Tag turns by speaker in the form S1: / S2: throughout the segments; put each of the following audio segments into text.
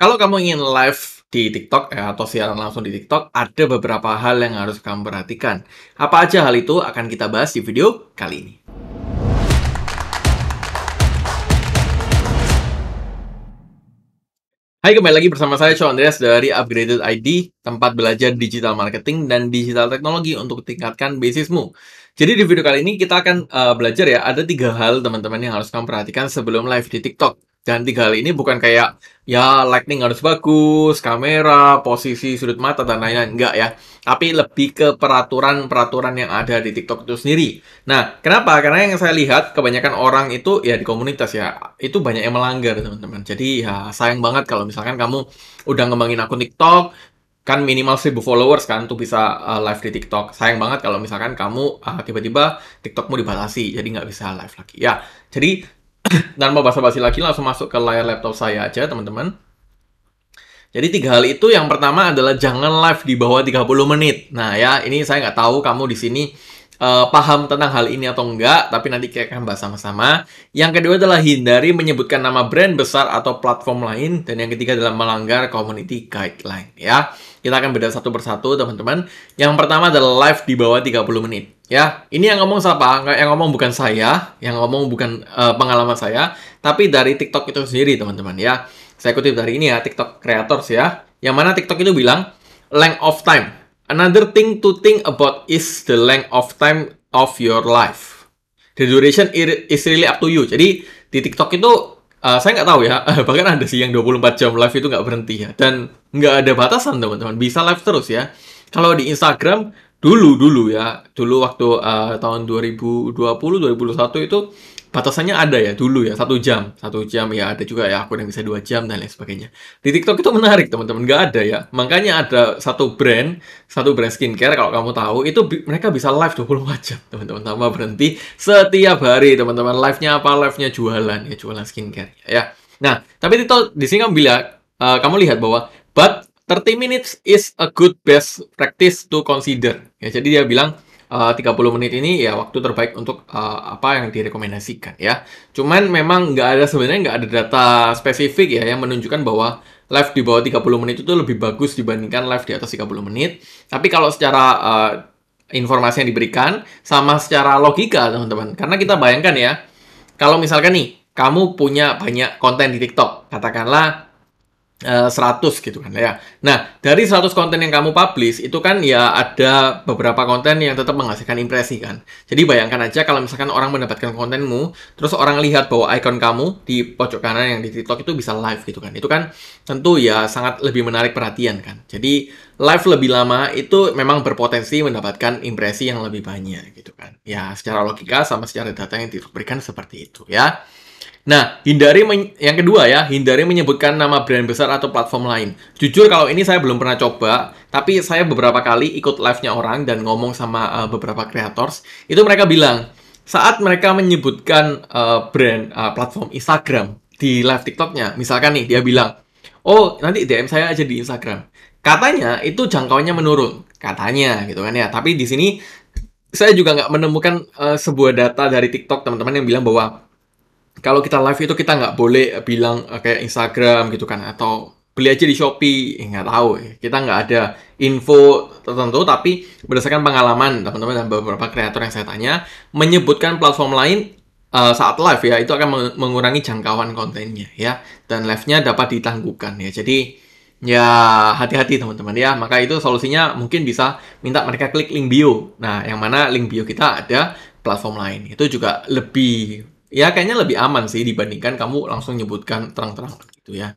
S1: Kalau kamu ingin live di TikTok ya, atau siaran langsung di TikTok, ada beberapa hal yang harus kamu perhatikan. Apa aja hal itu akan kita bahas di video kali ini. Hai, kembali lagi bersama saya Sean Andreas dari Upgraded ID, tempat belajar digital marketing dan digital teknologi untuk tingkatkan bisnismu. Jadi di video kali ini kita akan uh, belajar ya, ada tiga hal teman-teman yang harus kamu perhatikan sebelum live di TikTok. Dan tiga hal ini bukan kayak ya lightning harus bagus, kamera, posisi sudut mata dan lain-lain enggak ya. Tapi lebih ke peraturan-peraturan yang ada di TikTok itu sendiri. Nah, kenapa? Karena yang saya lihat kebanyakan orang itu ya di komunitas ya itu banyak yang melanggar teman-teman. Jadi ya sayang banget kalau misalkan kamu udah ngembangin akun TikTok, kan minimal 1000 followers kan tuh bisa uh, live di TikTok. Sayang banget kalau misalkan kamu uh, tiba-tiba TikTokmu dibatasi, jadi nggak bisa live lagi. Ya, jadi dan mau basa-basi lagi langsung masuk ke layar laptop saya aja teman-teman. Jadi tiga hal itu yang pertama adalah jangan live di bawah 30 menit. Nah ya ini saya nggak tahu kamu di sini uh, paham tentang hal ini atau enggak, tapi nanti kita akan bahas sama-sama. Yang kedua adalah hindari menyebutkan nama brand besar atau platform lain, dan yang ketiga adalah melanggar community guideline. Ya, kita akan beda satu persatu, teman-teman. Yang pertama adalah live di bawah 30 menit. Ya, ini yang ngomong siapa? Yang ngomong bukan saya, yang ngomong bukan uh, pengalaman saya, tapi dari TikTok itu sendiri, teman-teman. Ya, saya kutip dari ini ya, TikTok creators ya. Yang mana TikTok itu bilang length of time Another thing to think about is the length of time of your life. The duration is really up to you. Jadi di TikTok itu uh, saya nggak tahu ya, bahkan ada sih yang 24 jam live itu nggak berhenti ya. Dan nggak ada batasan teman-teman, bisa live terus ya. Kalau di Instagram dulu dulu ya, dulu waktu uh, tahun 2020 2021 itu batasannya ada ya dulu ya satu jam satu jam ya ada juga ya aku yang bisa dua jam dan lain sebagainya di TikTok itu menarik teman-teman nggak ada ya makanya ada satu brand satu brand skincare kalau kamu tahu itu bi mereka bisa live 24 jam teman-teman tanpa berhenti setiap hari teman-teman live-nya apa live-nya jualan ya jualan skincare ya nah tapi itu di sini kamu bilang uh, kamu lihat bahwa but 30 minutes is a good best practice to consider ya jadi dia bilang Eh, uh, 30 menit ini ya waktu terbaik untuk uh, apa yang direkomendasikan ya. Cuman memang nggak ada sebenarnya nggak ada data spesifik ya yang menunjukkan bahwa live di bawah 30 menit itu lebih bagus dibandingkan live di atas 30 menit. Tapi kalau secara uh, informasi yang diberikan sama secara logika teman-teman. Karena kita bayangkan ya, kalau misalkan nih kamu punya banyak konten di TikTok, katakanlah 100 eh, gitu kan ya. Nah, dari 100 konten yang kamu publish itu kan ya ada beberapa konten yang tetap menghasilkan impresi kan. Jadi bayangkan aja kalau misalkan orang mendapatkan kontenmu, terus orang lihat bahwa icon kamu di pojok kanan yang di TikTok itu bisa live gitu kan. Itu kan tentu ya sangat lebih menarik perhatian kan. Jadi live lebih lama itu memang berpotensi mendapatkan impresi yang lebih banyak gitu kan. Ya, secara logika sama secara data yang diberikan seperti itu ya. Nah, hindari yang kedua ya, hindari menyebutkan nama brand besar atau platform lain. Jujur kalau ini saya belum pernah coba, tapi saya beberapa kali ikut live-nya orang dan ngomong sama uh, beberapa creators, itu mereka bilang saat mereka menyebutkan uh, brand uh, platform Instagram di live TikToknya, misalkan nih dia bilang oh nanti DM saya aja di Instagram. Katanya itu jangkauannya menurun, katanya gitu kan ya. Tapi di sini saya juga nggak menemukan uh, sebuah data dari TikTok teman-teman yang bilang bahwa kalau kita live itu kita nggak boleh bilang uh, kayak Instagram gitu kan atau beli aja di Shopee, eh, nggak tahu. Kita nggak ada info tertentu, tapi berdasarkan pengalaman teman-teman dan beberapa kreator yang saya tanya, menyebutkan platform lain uh, saat live ya itu akan mengurangi jangkauan kontennya ya dan live-nya dapat ditangguhkan ya. Jadi ya hati-hati teman-teman ya. Maka itu solusinya mungkin bisa minta mereka klik link bio. Nah, yang mana link bio kita ada platform lain. Itu juga lebih ya kayaknya lebih aman sih dibandingkan kamu langsung nyebutkan terang-terang gitu ya.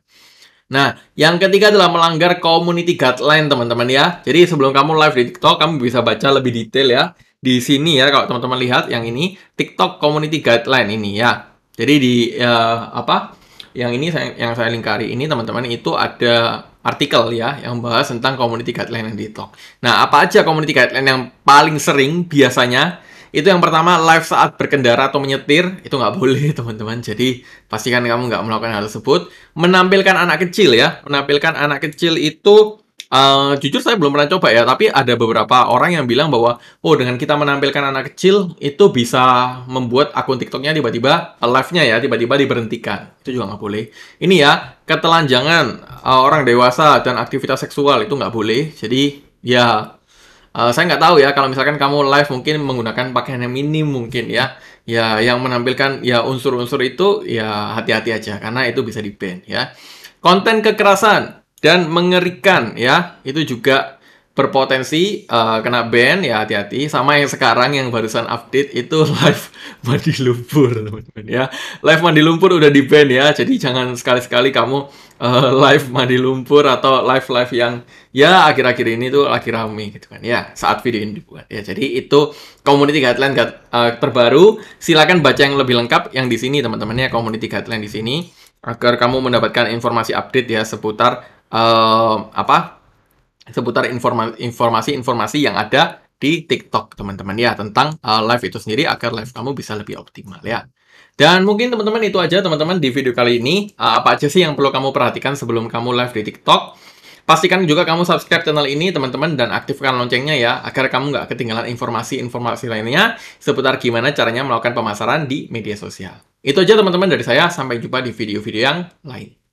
S1: Nah, yang ketiga adalah melanggar community guideline, teman-teman ya. Jadi sebelum kamu live di TikTok, kamu bisa baca lebih detail ya di sini ya kalau teman-teman lihat yang ini TikTok Community Guideline ini ya. Jadi di uh, apa? Yang ini saya, yang saya lingkari ini teman-teman itu ada artikel ya yang bahas tentang community guideline yang di TikTok. Nah, apa aja community guideline yang paling sering biasanya? Itu yang pertama live saat berkendara atau menyetir itu nggak boleh teman-teman. Jadi pastikan kamu nggak melakukan hal tersebut. Menampilkan anak kecil ya, menampilkan anak kecil itu Uh, jujur saya belum pernah coba ya, tapi ada beberapa orang yang bilang bahwa oh dengan kita menampilkan anak kecil itu bisa membuat akun TikToknya tiba-tiba live-nya ya tiba-tiba diberhentikan. Itu juga nggak boleh. Ini ya ketelanjangan uh, orang dewasa dan aktivitas seksual itu nggak boleh. Jadi ya uh, saya nggak tahu ya kalau misalkan kamu live mungkin menggunakan pakaian yang minim mungkin ya ya yang menampilkan ya unsur-unsur itu ya hati-hati aja karena itu bisa di ya. Konten kekerasan dan mengerikan ya. Itu juga berpotensi uh, kena ban ya hati-hati. Sama yang sekarang yang barusan update itu live mandi lumpur teman-teman ya. Live mandi lumpur udah di ban ya. Jadi jangan sekali-sekali kamu uh, live mandi lumpur atau live-live yang ya akhir-akhir ini tuh lagi rame gitu kan ya saat video ini dibuat ya jadi itu community guideline uh, terbaru silakan baca yang lebih lengkap yang di sini teman-teman ya community guideline di sini agar kamu mendapatkan informasi update ya seputar uh, apa seputar informasi-informasi yang ada di TikTok teman-teman ya tentang uh, live itu sendiri agar live kamu bisa lebih optimal ya. Dan mungkin teman-teman itu aja teman-teman di video kali ini uh, apa aja sih yang perlu kamu perhatikan sebelum kamu live di TikTok. Pastikan juga kamu subscribe channel ini teman-teman dan aktifkan loncengnya ya agar kamu nggak ketinggalan informasi-informasi lainnya seputar gimana caranya melakukan pemasaran di media sosial. Itu aja teman-teman dari saya sampai jumpa di video-video yang lain.